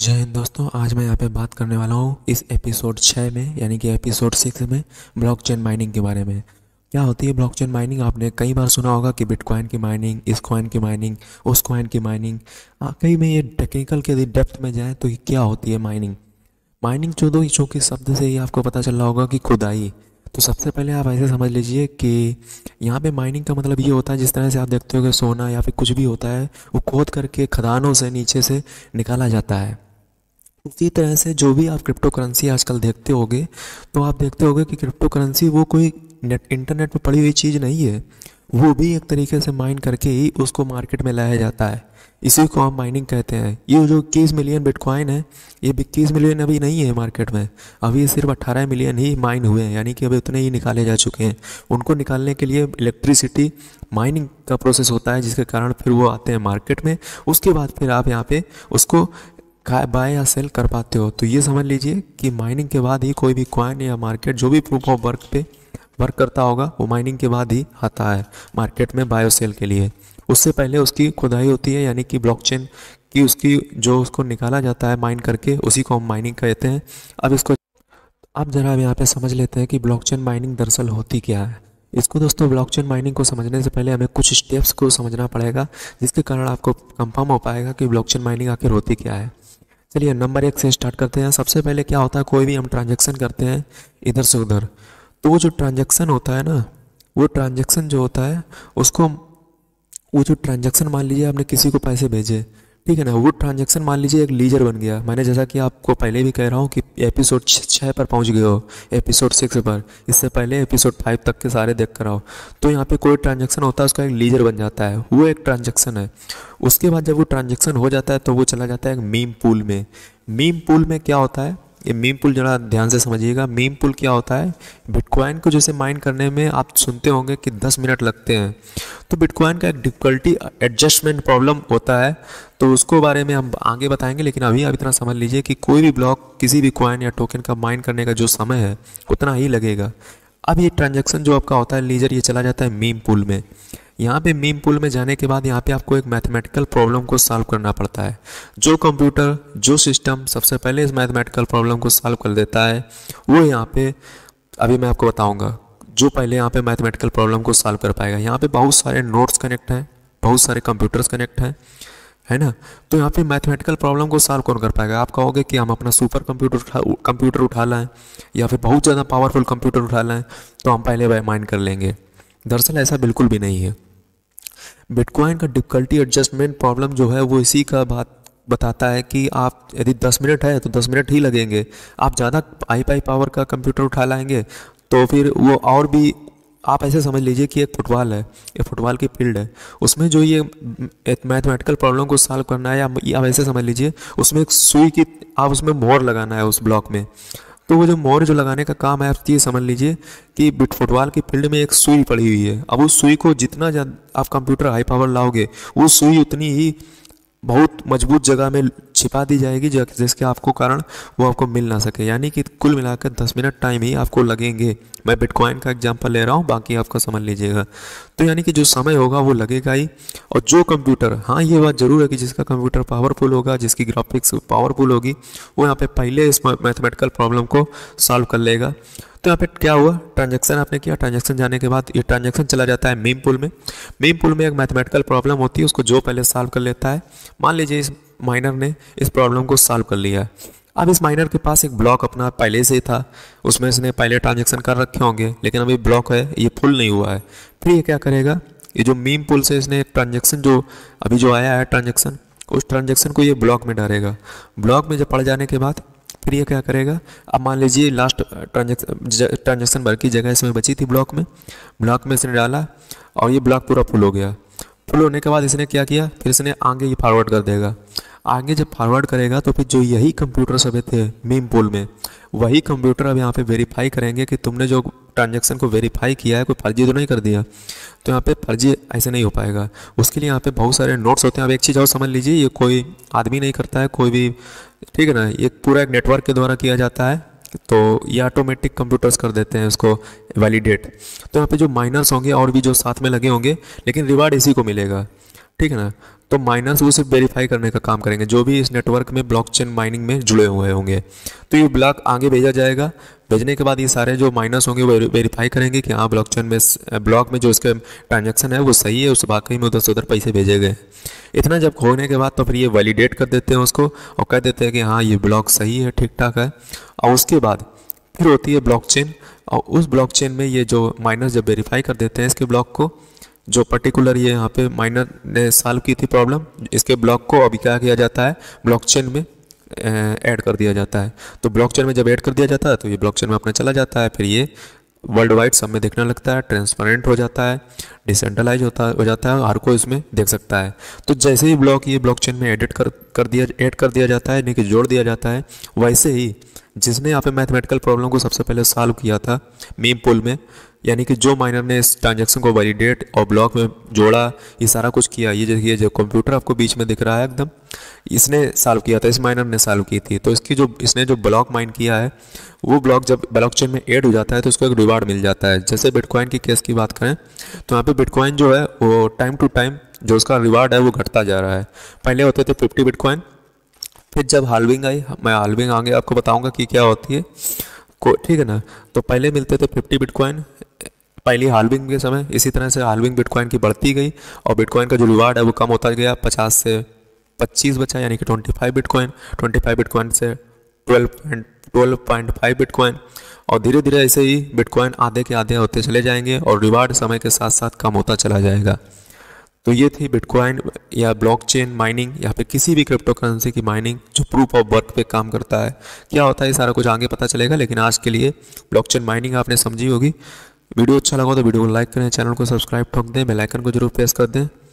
जय हिंद दोस्तों आज मैं यहाँ पे बात करने वाला हूँ इस एपिसोड छः में यानी कि एपिसोड सिक्स में ब्लॉकचेन माइनिंग के बारे में क्या होती है ब्लॉकचेन माइनिंग आपने कई बार सुना होगा कि बिटकॉइन की माइनिंग इस कॉइन की माइनिंग उस कॉइन की माइनिंग हाँ, कहीं में ये टेक्निकल के यदि डेप्थ में जाए तो ये क्या होती है माइनिंग माइनिंग चौदह चूँकि शब्द से ही आपको पता चल रहा होगा कि खुदाई तो सबसे पहले आप ऐसे समझ लीजिए कि यहाँ पे माइनिंग का मतलब ये होता है जिस तरह से आप देखते हो कि सोना या फिर कुछ भी होता है वो खोद करके खदानों से नीचे से निकाला जाता है उसी तरह से जो भी आप क्रिप्टो करेंसी आजकल देखते होगे तो आप देखते होगे कि क्रिप्टो करेंसी वो कोई नेट इंटरनेट पर पड़ी हुई चीज़ नहीं है वो भी एक तरीके से माइन करके ही उसको मार्केट में लाया जाता है इसी को हम माइनिंग कहते हैं ये जो इक्कीस मिलियन बिटकॉइन है ये इक्कीस मिलियन अभी नहीं है मार्केट में अभी ये सिर्फ अट्ठारह मिलियन ही माइन हुए हैं यानी कि अभी उतने ही निकाले जा चुके हैं उनको निकालने के लिए इलेक्ट्रिसिटी माइनिंग का प्रोसेस होता है जिसके कारण फिर वो आते हैं मार्केट में उसके बाद फिर आप यहाँ पे उसको बाय या सेल कर पाते हो तो ये समझ लीजिए कि माइनिंग के बाद ही कोई भी क्वाइन या मार्केट जो भी प्रूफ ऑफ वर्क पे वर्क करता होगा वो माइनिंग के बाद ही आता है मार्केट में बायो सेल के लिए उससे पहले उसकी खुदाई होती है यानी कि ब्लॉकचेन की उसकी जो उसको निकाला जाता है माइन करके उसी को हम माइनिंग कहते हैं अब इसको अब जरा अब यहाँ पे समझ लेते हैं कि ब्लॉकचेन माइनिंग दरअसल होती क्या है इसको दोस्तों ब्लॉकचेन माइनिंग को समझने से पहले हमें कुछ स्टेप्स को समझना पड़ेगा जिसके कारण आपको कंफर्म हो पाएगा कि ब्लॉकचेन माइनिंग आखिर होती क्या है चलिए नंबर एक से स्टार्ट करते हैं सबसे पहले क्या होता है कोई भी हम ट्रांजेक्शन करते हैं इधर से उधर तो वो जो ट्रांजेक्शन होता है ना वो ट्रांजेक्शन जो होता है उसको वो जो ट्रांजेक्शन मान लीजिए आपने किसी को पैसे भेजे ठीक है ना वो ट्रांजेक्शन मान लीजिए एक लीजर बन गया मैंने जैसा कि आपको पहले भी कह रहा हूँ कि एपिसोड छः पर पहुँच गए हो एपिसोड सिक्स पर इससे पहले एपिसोड फाइव तक के सारे देख कर आओ तो यहाँ पे कोई ट्रांजेक्शन होता है उसका एक लीजर बन जाता है वो एक ट्रांजेक्शन है उसके बाद जब वो ट्रांजेक्शन हो जाता है तो वो चला जाता है एक मीम पूल में मीम पूल में क्या होता है ये मीम पुल जरा ध्यान से समझिएगा मीम पुल क्या होता है बिटकॉइन को जैसे माइन करने में आप सुनते होंगे कि 10 मिनट लगते हैं तो बिटकॉइन का एक डिफिकल्टी एडजस्टमेंट प्रॉब्लम होता है तो उसको बारे में हम आगे बताएंगे लेकिन अभी आप इतना समझ लीजिए कि कोई भी ब्लॉक किसी भी क्वाइन या टोकन का माइन करने का जो समय है उतना ही लगेगा अब ये ट्रांजेक्शन जो आपका होता है लीजर ये चला जाता है मीम पुल में यहाँ पे मीम पुल में जाने के बाद यहाँ पे आपको एक मैथमेटिकल प्रॉब्लम को सॉल्व करना पड़ता है जो कंप्यूटर जो सिस्टम सबसे पहले इस मैथमेटिकल प्रॉब्लम को सॉल्व कर देता है वो यहाँ पे अभी मैं आपको बताऊँगा जो पहले यहाँ पे मैथमेटिकल प्रॉब्लम को सॉल्व कर पाएगा यहाँ पे बहुत सारे नोट्स कनेक्ट हैं बहुत सारे कंप्यूटर्स कनेक्ट हैं है ना तो यहाँ पे मैथमेटिकल प्रॉब्लम को सॉल्व कौन कर पाएगा आप कहोगे कि हम अपना सुपर कंप्यूटर कंप्यूटर उठा लाएँ या फिर बहुत ज़्यादा पावरफुल कंप्यूटर उठा लाएँ तो हम पहले वह माइंड कर लेंगे दरअसल ऐसा बिल्कुल भी नहीं है बिटकॉइन का डिफिकल्टी एडजस्टमेंट प्रॉब्लम जो है वो इसी का बात बताता है कि आप यदि 10 मिनट है तो 10 मिनट ही लगेंगे आप ज़्यादा आई पाई पावर का कंप्यूटर उठा लाएंगे तो फिर वो और भी आप ऐसे समझ लीजिए कि एक फुटबॉल है एक फुटबॉल की फील्ड है उसमें जो ये मैथमेटिकल प्रॉब्लम को सॉल्व करना है या आप ऐसे समझ लीजिए उसमें एक सुई की आप उसमें मोर लगाना है उस ब्लॉक में तो वो जो मोर जो लगाने का काम है आप ये समझ लीजिए कि फुटबॉल की फील्ड में एक सुई पड़ी हुई है अब उस सुई को जितना आप कंप्यूटर हाई पावर लाओगे वो सुई उतनी ही बहुत मजबूत जगह में छिपा दी जाएगी जा जिसके आपको कारण वो आपको मिल ना सके यानी कि कुल मिलाकर दस मिनट टाइम ही आपको लगेंगे मैं बिटकॉइन का एग्जाम्पल ले रहा हूँ बाकी आपका समझ लीजिएगा तो यानी कि जो समय होगा वो लगेगा ही और जो कंप्यूटर हाँ ये बात ज़रूर है कि जिसका कंप्यूटर पावरफुल होगा जिसकी ग्राफिक्स पावरफुल होगी वो यहाँ पे पहले इस मैथमेटिकल प्रॉब्लम को सॉल्व कर लेगा तो यहाँ पे क्या हुआ ट्रांजेक्शन आपने किया ट्रांजेक्शन जाने के बाद ये ट्रांजेक्शन चला जाता है मीम पुल में मीम पुल में एक मैथमेटिकल प्रॉब्लम होती है उसको जो पहले सॉल्व कर लेता है मान लीजिए इस माइनर ने इस प्रॉब्लम को सॉल्व कर लिया अब इस माइनर के पास एक ब्लॉक अपना पहले से ही था उसमें इसने पहले ट्रांजेक्शन कर रखे होंगे लेकिन अभी ब्लॉक है ये फुल नहीं हुआ है फिर ये क्या करेगा ये जो मीम पुल से इसने ट्रांजेक्शन जो अभी जो आया है ट्रांजेक्शन उस ट्रांजेक्शन को ये ब्लॉक में डालेगा ब्लॉक में जब पड़ जाने के बाद फिर ये क्या करेगा अब मान लीजिए लास्ट ट्रांजेक्शन ट्रांजेक्शन भर की जगह इसमें बची थी ब्लॉक में ब्लॉक में इसने डाला और ये ब्लॉक पूरा फुल हो गया फुल होने के बाद इसने क्या किया फिर इसने आगे ही फॉरवर्ड कर देगा आगे जब फॉरवर्ड करेगा तो फिर जो यही कंप्यूटर सब थे मेम पोल में वही कंप्यूटर अब यहाँ पे वेरीफाई करेंगे कि तुमने जो ट्रांजैक्शन को वेरीफाई किया है कोई फर्जी तो नहीं कर दिया तो यहाँ पे फर्जी ऐसे नहीं हो पाएगा उसके लिए यहाँ पे बहुत सारे नोट्स होते हैं अब एक चीज़ और समझ लीजिए ये कोई आदमी नहीं करता है कोई भी ठीक है ना ये पूरा एक नेटवर्क के द्वारा किया जाता है तो ये ऑटोमेटिक कंप्यूटर्स कर देते हैं उसको वैलिडेट तो यहाँ पे जो माइनर्स होंगे और भी जो साथ में लगे होंगे लेकिन रिवार्ड इसी को मिलेगा ठीक है ना तो माइनर्स वो सिर्फ वेरीफाई करने का काम करेंगे जो भी इस नेटवर्क में ब्लॉकचेन माइनिंग में जुड़े हुए होंगे तो ये ब्लॉक आगे भेजा जाएगा भेजने के बाद ये सारे जो माइनस होंगे वो वेरीफाई करेंगे कि हाँ ब्लॉक में ब्लॉक में जो इसके ट्रांजेक्शन है वो सही है उस वाकई में उधर से उधर पैसे भेजे गए इतना जब खोने के बाद तो फिर ये वैलिडेट कर देते हैं उसको और कह देते हैं कि हाँ ये ब्लॉक सही है ठीक ठाक है और उसके बाद फिर होती है ब्लॉकचेन और उस ब्लॉकचेन में ये जो माइनस जब वेरीफाई कर देते हैं इसके ब्लॉक को जो पर्टिकुलर ये यहाँ पे माइनर ने सॉल्व की थी प्रॉब्लम इसके ब्लॉक को अभी क्या किया जाता है ब्लॉकचेन में ऐड कर दिया जाता है तो ब्लॉकचेन में जब ऐड कर दिया जाता है तो ये ब्लॉकचेन में अपना चला जाता है फिर ये वर्ल्ड वाइड सब में देखने लगता है ट्रांसपेरेंट हो जाता है डिसेंट्रलाइज होता हो जाता है हर कोई इसमें देख सकता है तो जैसे ही ब्लॉक ये ब्लॉक चेन में एडिट कर कर दिया ऐड कर दिया जाता है यानी कि जोड़ दिया जाता है वैसे ही जिसने यहाँ पे मैथमेटिकल प्रॉब्लम को सबसे पहले सॉल्व किया था मीम पुल में यानी कि जो माइनर ने इस ट्रांजेक्शन को वैलिडेट और ब्लॉक में जोड़ा ये सारा कुछ किया ये देखिए जो कंप्यूटर आपको बीच में दिख रहा है एकदम इसने सॉल्व किया था इस माइनर ने सॉल्व की थी तो इसकी जो इसने जो ब्लॉक माइन किया है वो ब्लॉक जब ब्लॉक चेन में ऐड हो जाता है तो उसको एक रिवार्ड मिल जाता है जैसे बिटकॉइन की केस की बात करें तो यहाँ पे बिटकॉइन जो है वो टाइम टू टाइम जो उसका रिवार्ड है वो घटता जा रहा है पहले होते थे फिफ्टी बिटकॉइन फिर जब हालविंग आई मैं हालविंग आगे आपको बताऊंगा कि क्या होती है को ठीक है ना तो पहले मिलते थे फिफ्टी बिटकॉइन पहली हालविंग के समय इसी तरह से हालविंग बिटकॉइन की बढ़ती गई और बिटकॉइन का जो रिवार्ड है वो कम होता गया पचास से पच्चीस बचा यानी कि twenty five bitcoin twenty five bitcoin से twelve point twelve point five bitcoin और धीरे धीरे ऐसे ही बिटकॉइन आधे के आधे होते चले जाएंगे और रिवार्ड समय के साथ साथ कम होता चला जाएगा तो ये थी बिटकॉइन या ब्लॉकचेन माइनिंग या फिर किसी भी क्रिप्टो करेंसी की माइनिंग जो प्रूफ ऑफ वर्क पे काम करता है क्या होता है ये सारा कुछ आगे पता चलेगा लेकिन आज के लिए ब्लॉकचेन माइनिंग आपने समझी होगी वीडियो अच्छा लगा तो वीडियो को लाइक करें चैनल को सब्सक्राइब ठोक दें बेलाइकन को जरूर प्रेस कर दें